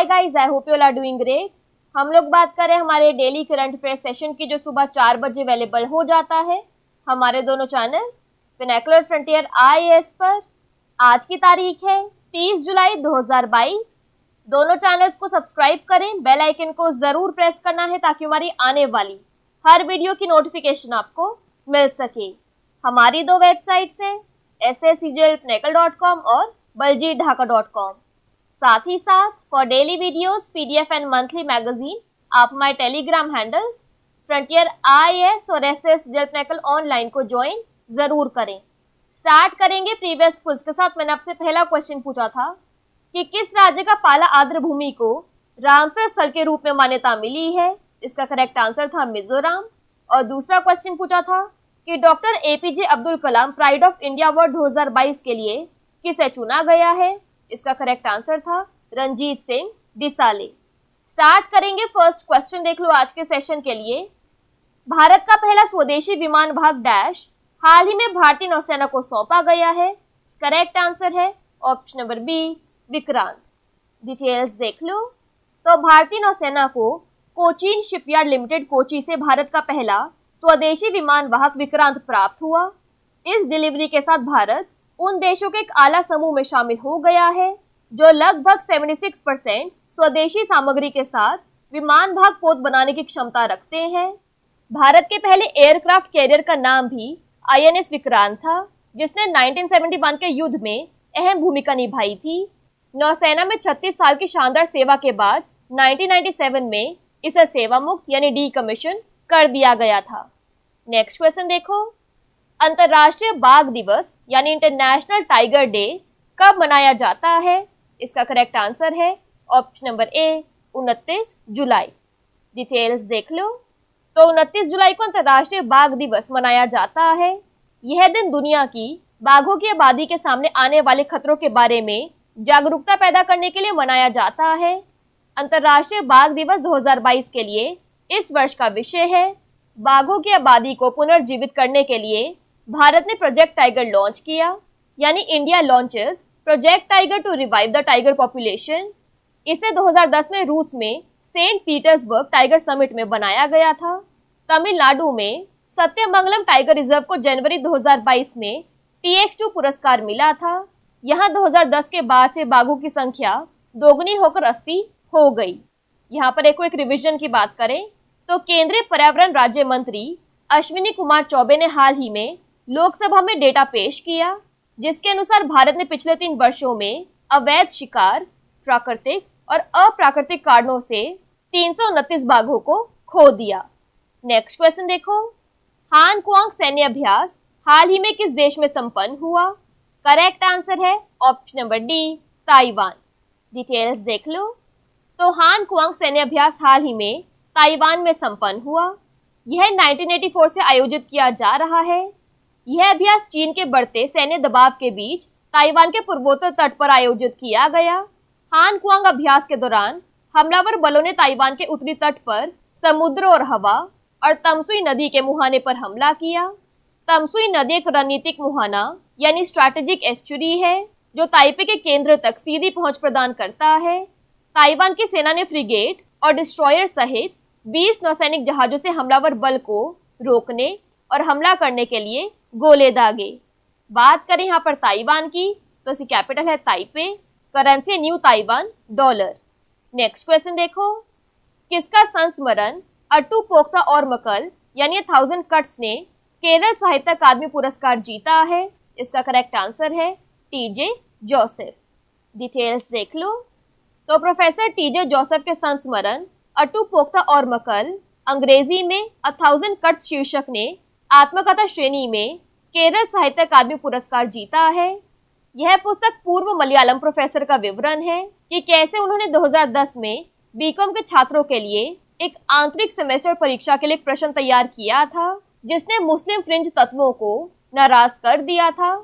Hi guys I hope you are doing great हम लोग बात करें हमारे डेली करंट अफेयर सेशन की जो सुबह चार बजे अवेलेबल हो जाता है हमारे दोनों चैनल्स पिनेकुलर फ्रंटियर आई पर आज की तारीख है 30 जुलाई 2022 दोनों चैनल्स को सब्सक्राइब करें बेल आइकन को ज़रूर प्रेस करना है ताकि हमारी आने वाली हर वीडियो की नोटिफिकेशन आपको मिल सके हमारी दो वेबसाइट्स हैं एस और बलजी साथ ही साथ for daily videos, PDF and monthly magazine आप हमारे टेलीग्राम हैंडल्स फ्रंटियर आईएएस और एसएस जेलपनेकल ऑनलाइन को ज्वाइन जरूर करें स्टार्ट करेंगे प्रीवियस क्विज के साथ मैंने आपसे पहला क्वेश्चन पूछा था कि किस राज्य का पाला आर्द्र भूमि को रामसर स्थल के रूप में मान्यता मिली है इसका करेक्ट आंसर था मिजोरम और दूसरा क्वेश्चन पूछा था कि doctor APJ Abdul Kalam pride of India award 2022 के लिए किसे चुना गया है इसका करेक्ट आंसर था रंजीत सिंह डिसाले स्टार्ट करेंगे फर्स्ट क्वेश्चन देख लो आज के सेशन के लिए भारत का पहला स्वदेशी विमान भाग डैश हाल ही में भारतीय नौसेना को सौंपा गया है करेक्ट आंसर है option number B Vikrant details देख लो तो भारतीय नौसेना को कोचीन शिपयार्ड लिमिटेड कोची से भारत का पहला स्वदेशी विमान वाहक विक्रांत प्राप्त हुआ इस डिलीवरी के साथ भारत उन देशों के एक आला समूह में शामिल हो गया है जो लगभग 76 परसेंट स्वदेशी सामग्री के साथ विमान भाग पोत बनाने की क्षमता रखते हैं भारत के पहले एयरक्राफ्ट कैरियर का नाम भी आईएनएस विक्रांत था जिसने 1971 के युद्ध में अहम भूमिका निभाई थी नौसेना में 36 साल की शानदार सेवा के बाद 1997 में इसे सेवा मुक्त यानी डी कमीशन कर दिया गया था नेक्स्ट क्वेश्चन देखो अंतर्राष्ट्रीय बाघ दिवस यानी इंटरनेशनल टाइगर डे कब मनाया जाता है इसका करेक्ट आंसर है ऑप्शन नंबर ए उनतीस जुलाई डिटेल्स देख लो तो उनतीस जुलाई को अंतर्राष्ट्रीय बाघ दिवस मनाया जाता है यह दिन दुनिया की बाघों की आबादी के सामने आने वाले खतरों के बारे में जागरूकता पैदा करने के लिए मनाया जाता है अंतर्राष्ट्रीय बाघ दिवस 2022 के लिए इस वर्ष का विषय है बाघों की आबादी को पुनर्जीवित करने के लिए भारत ने प्रोजेक्ट टाइगर लॉन्च किया यानी India launches project tiger to revive the tiger population इसे 2010 में रूस में सेंट पीटर्सबर्ग टाइगर समिट में बनाया गया था तमिलनाडु में सत्यमंगलम टाइगर रिजर्व को जनवरी 2022 में टी पुरस्कार मिला था यहाँ 2010 के बाद से बाघों की संख्या दोगुनी होकर 80 हो गई यहाँ पर एक एक रिविजन की बात करें तो केंद्रीय पर्यावरण राज्य मंत्री अश्विनी कुमार चौबे ने हाल ही में लोकसभा में डेटा पेश किया जिसके अनुसार भारत ने पिछले तीन वर्षों में अवैध शिकार प्राकृतिक और अप्राकृतिक कारणों से तीन बाघों को खो दिया नेक्स्ट क्वेश्चन देखो हान कुआंग सैन्य अभ्यास हाल ही में किस देश में संपन्न हुआ करेक्ट आंसर है option number D Taiwan details देख लो तो हान कुआंग सैन्य अभ्यास हाल ही में ताइवान में संपन्न हुआ यह 1984 से आयोजित किया जा रहा है यह अभ्यास चीन के बढ़ते सैन्य दबाव के बीच ताइवान के पूर्वोत्तर तट पर आयोजित किया गया हान कुआंग अभ्यास के दौरान हमलावर बलों ने ताइवान के उत्तरी तट पर समुद्र और हवा और तमसुई नदी के मुहाने पर हमला किया तमसुई नदी एक रणनीतिक मुहाना यानी स्ट्रैटेजिक एस्चुरी है जो ताइपे के केंद्र तक सीधी पहुंच प्रदान करता है ताइवान की सेना ने फ्रिगेट और डिस्ट्रॉयर सहित 20 नौसैनिक जहाजों से हमलावर बल को रोकने और हमला करने के लिए गोले दागे बात करें यहाँ पर ताइवान की तो इसकी कैपिटल है Taipei currency new Taiwan dollar next question देखो किसका संस्मरण अटू पोख्ता और मकल यानी थाउजेंड कट्स ने केरल साहित्य अकादमी पुरस्कार जीता है इसका करेक्ट आंसर है टीजे जोसेफ डिटेल्स देख लो तो प्रोफेसर टीजे जोसेफ के संस्मरण अटू पोख्ता और मकल अंग्रेजी में अ थाउजेंड कट्स शीर्षक ने आत्मकथा श्रेणी में केरल साहित्य अकादमी पुरस्कार जीता है यह पुस्तक पूर्व मलयालम प्रोफेसर का विवरण है कि कैसे उन्होंने 2010 में बीकॉम के छात्रों के लिए एक आंतरिक सेमेस्टर परीक्षा के लिए एक प्रश्न तैयार किया था जिसने मुस्लिम फ्रिंज तत्वों को नाराज कर दिया था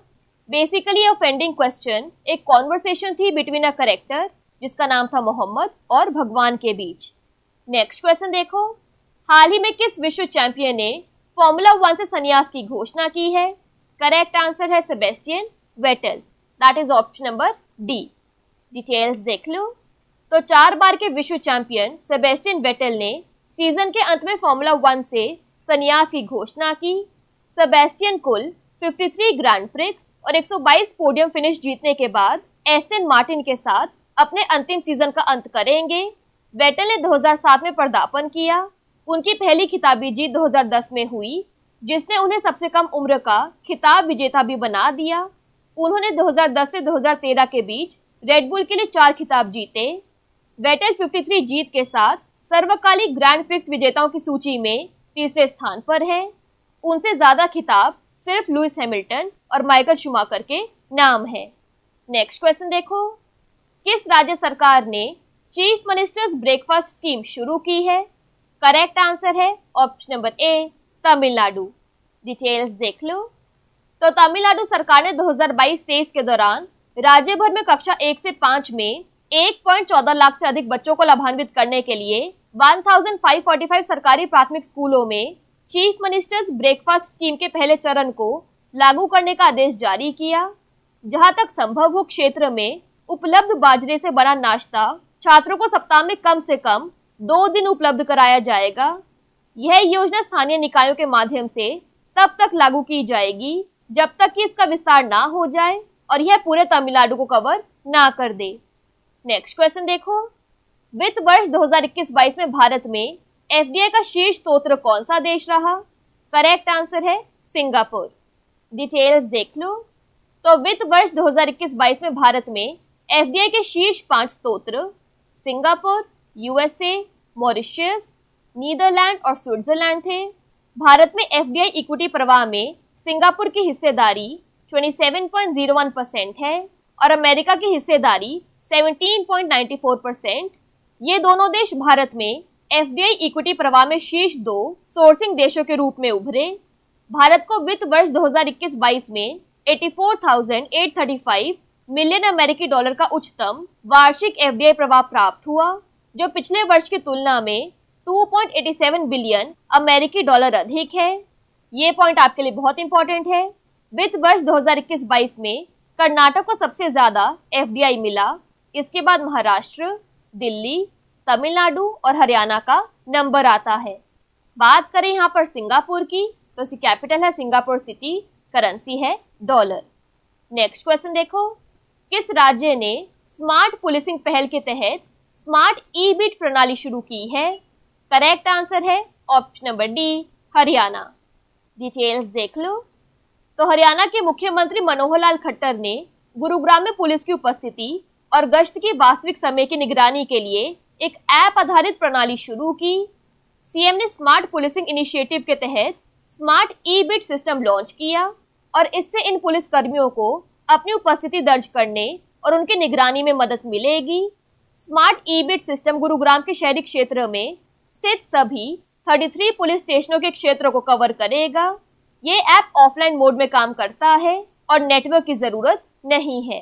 बेसिकली ऑफेंडिंग क्वेश्चन एक कॉन्वर्सेशन थी बिटवीन अ करेक्टर जिसका नाम था मोहम्मद और भगवान के बीच नेक्स्ट क्वेश्चन देखो हाल ही में किस विश्व चैंपियन ने फॉर्मूला वन से संन्यास की घोषणा की है करेक्ट आंसर है Sebastian Vettel that is option number D details देख लो तो चार बार के विश्व चैंपियन सेबेस्टियन वेटल ने सीजन के अंत में फॉर्मूला वन से संन्यास की घोषणा की सेबेस्टियन कुल 53 ग्रैंड प्रिक्स और 122 पोडियम फिनिश जीतने के बाद एस्टन मार्टिन के साथ अपने अंतिम सीजन का अंत करेंगे वेटल ने 2007 में पर्दापन किया उनकी पहली खिताबी जीत 2010 में हुई जिसने उन्हें सबसे कम उम्र का खिताब विजेता भी बना दिया उन्होंने 2010 से 2013 के बीच रेडबुल के लिए चार खिताब जीते वेटल 53 जीत के साथ सर्वकालिक ग्रैंड प्रिक्स विजेताओं की सूची में तीसरे स्थान पर है उनसे ज़्यादा खिताब सिर्फ लुइस हैमिल्टन और माइकल शुमाकर के नाम है नेक्स्ट क्वेश्चन देखो किस राज्य सरकार ने चीफ मिनिस्टर्स ब्रेकफास्ट स्कीम शुरू की है करेक्ट आंसर है option number A Tamil Nadu details देख लो तो तमिलनाडु सरकार ने 2022-23 के दौरान राज्य भर में कक्षा एक से पांच में एक पॉइंट चौदह लाख से अधिक बच्चों को लाभान्वित करने के लिए 1545 सरकारी प्राथमिक स्कूलों में चीफ मिनिस्टर्स ब्रेकफास्ट स्कीम के पहले चरण को लागू करने का आदेश जारी किया जहां तक संभव हो क्षेत्र में उपलब्ध बाजरे से बना नाश्ता छात्रों को सप्ताह में कम से कम दो दिन उपलब्ध कराया जाएगा यह योजना स्थानीय निकायों के माध्यम से तब तक लागू की जाएगी जब तक कि इसका विस्तार ना हो जाए और यह पूरे तमिलनाडु को कवर ना कर दे नेक्स्ट क्वेश्चन देखो वित्त वर्ष 2021-22 में भारत में एफ का शीर्ष स्त्रोत्र कौन सा देश रहा करेक्ट आंसर है सिंगापुर डिटेल्स देख लो तो वित्त वर्ष 2021-22 में भारत में एफ के शीर्ष पांच स्त्रोत्र सिंगापुर यूएसए मॉरिशियस नीदरलैंड और स्विट्जरलैंड थे भारत में एफडीआई इक्विटी प्रवाह में सिंगापुर की हिस्सेदारी 27.01 परसेंट है और अमेरिका की हिस्सेदारी 17.94 परसेंट ये दोनों देश भारत में एफ इक्विटी प्रवाह में शीर्ष दो सोर्सिंग देशों के रूप में उभरे भारत को वित्त वर्ष 2021-22 में 84,835 मिलियन अमेरिकी डॉलर का उच्चतम वार्षिक एफ प्रवाह प्राप्त हुआ जो पिछले वर्ष की तुलना में 2.87 बिलियन अमेरिकी डॉलर अधिक है ये पॉइंट आपके लिए बहुत इंपॉर्टेंट है वित्त वर्ष 2021-22 में कर्नाटक को सबसे ज़्यादा एफ मिला इसके बाद महाराष्ट्र दिल्ली तमिलनाडु और हरियाणा का नंबर आता है बात करें यहाँ पर सिंगापुर की तो इसकी कैपिटल है सिंगापुर सिटी करेंसी है डॉलर नेक्स्ट क्वेश्चन देखो किस राज्य ने स्मार्ट पुलिसिंग पहल के तहत स्मार्ट ई बिट प्रणाली शुरू की है करेक्ट आंसर है option number D Haryana details देख लो तो हरियाणा के मुख्यमंत्री मनोहर लाल खट्टर ने गुरुग्राम में पुलिस की उपस्थिति और गश्त के वास्तविक समय की निगरानी के लिए एक ऐप आधारित प्रणाली शुरू की सीएम ने स्मार्ट पुलिसिंग इनिशिएटिव के तहत smart e beat system launch किया और इससे इन पुलिस कर्मियों को अपनी उपस्थिति दर्ज करने और उनकी निगरानी में मदद मिलेगी smart e beat system Gurugram के शहरी क्षेत्र में स्थित सभी 33 पुलिस स्टेशनों के क्षेत्रों को कवर करेगा ये ऐप ऑफलाइन मोड में काम करता है और नेटवर्क की ज़रूरत नहीं है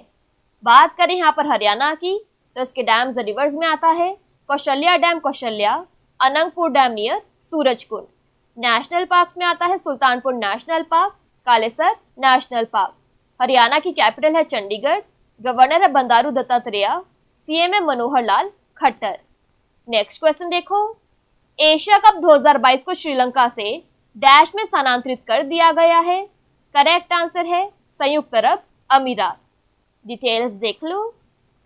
बात करें यहाँ पर हरियाणा की तो इसके डैम रिवर्स में आता है Kaushalya dam Kaushalya Anangpur dam near Surajkund national park में आता है Sultanpur national park Kalesar national park Haryana की कैपिटल है चंडीगढ़ गवर्नर है बंदारू दत्तात्रेय सीएम है मनोहर लाल खट्टर नेक्स्ट क्वेश्चन देखो एशिया कप 2022 को श्रीलंका से डैश में स्थानांतरित कर दिया गया है करेक्ट आंसर है संयुक्त अरब अमीरात डिटेल्स देख लो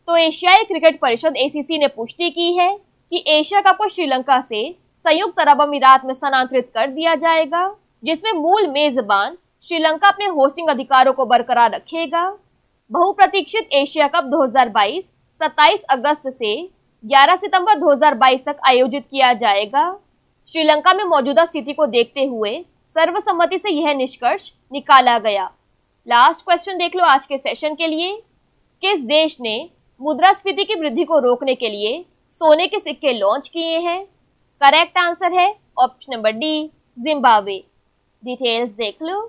तो एशियाई क्रिकेट परिषद एसीसी ने पुष्टि की है कि एशिया कप को श्रीलंका से संयुक्त अरब अमीरात में स्थानांतरित कर दिया जाएगा जिसमें मूल मेजबान श्रीलंका अपने होस्टिंग अधिकारों को बरकरार रखेगा बहुप्रतीक्षित एशिया कप 27 अगस्त से 11 सितंबर 2022 तक आयोजित किया जाएगा श्रीलंका में मौजूदा स्थिति को देखते हुए सर्वसम्मति से यह निष्कर्ष निकाला गया लास्ट क्वेश्चन देख लो आज के सेशन के लिए किस देश ने मुद्रास्फीति की वृद्धि को रोकने के लिए सोने के सिक्के लॉन्च किए हैं करेक्ट आंसर है option number D Zimbabwe details देख लो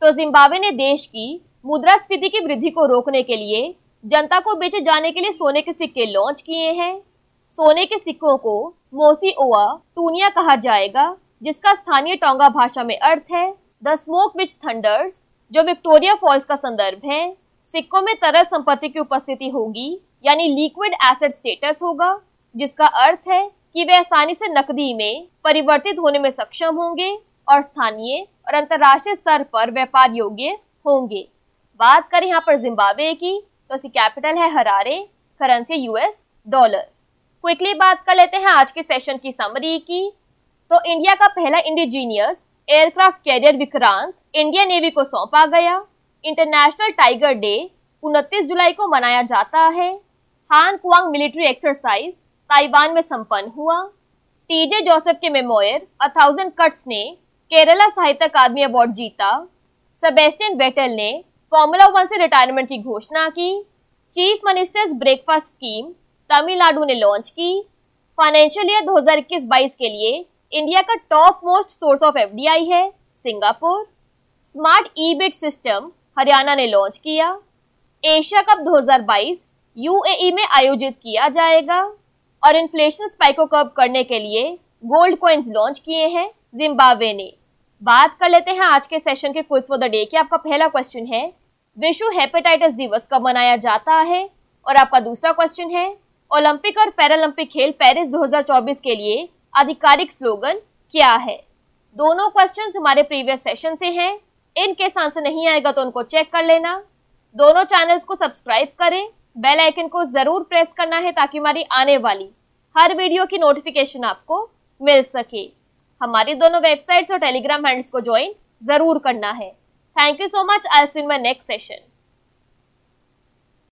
तो जिम्बावे ने देश की मुद्रास्फीति की वृद्धि को रोकने के लिए जनता को बेचे जाने के लिए सोने के सिक्के लॉन्च किए हैं सोने के सिक्कों को मोसी ओवा टूनिया कहा जाएगा जिसका स्थानीय टोंगा भाषा में अर्थ है द स्मोक विच थंडर्स जो विक्टोरिया फॉल्स का संदर्भ है सिक्कों में तरल संपत्ति की उपस्थिति होगी यानी लिक्विड एसेट स्टेटस होगा जिसका अर्थ है कि वे आसानी से नकदी में परिवर्तित होने में सक्षम होंगे और स्थानीय और अंतर्राष्ट्रीय स्तर पर व्यापार योग्य होंगे बात करें यहाँ पर जिम्बाब्वे की तो इसकी कैपिटल है Harare currency US dollar quickly बात कर लेते हैं आज के सेशन की समरी की तो इंडिया का पहला indigenous aircraft carrier Vikrant Indian navy को सौंपा गया इंटरनेशनल टाइगर डे 29 जुलाई को मनाया जाता है हान कुआंग मिलिट्री एक्सरसाइज ताइवान में संपन्न हुआ टीजे जोसेफ के मेमोयर अ थाउजेंड कट्स ने केरला साहित्य अकादमी अवार्ड जीता सबेस्टियन बेटल ने फॉर्मूला वन से रिटायरमेंट की घोषणा की chief ministers breakfast scheme Tamil Nadu ने लॉन्च की फाइनेंशियल ईयर 2021-22 के लिए इंडिया का top most source of FDI है Singapore smart e beat system Haryana ने लॉन्च किया एशिया कप 2022 यूएई में आयोजित किया जाएगा और इन्फ्लेशन स्पाइक को कब करने के लिए गोल्ड कॉइन्स लॉन्च किए हैं जिम्बाब्वे ने बात कर लेते हैं आज के सेशन के क्विज फॉर द डे की आपका पहला क्वेश्चन है विश्व हेपेटाइटिस दिवस कब मनाया जाता है और आपका दूसरा क्वेश्चन है ओलंपिक और पैरालंपिक खेल पेरिस 2024 के लिए आधिकारिक स्लोगन क्या है दोनों क्वेश्चन हमारे प्रीवियस सेशन से हैं केस आंसर नहीं आएगा तो उनको चेक कर लेना दोनों चैनल्स को सब्सक्राइब करें बेल आइकन को ज़रूर प्रेस करना है ताकि हमारी आने वाली हर वीडियो की नोटिफिकेशन आपको मिल सके हमारी दोनों वेबसाइट्स और टेलीग्राम हैंडल्स को ज्वाइन ज़रूर करना है Thank you so much. I'll see you in my next session.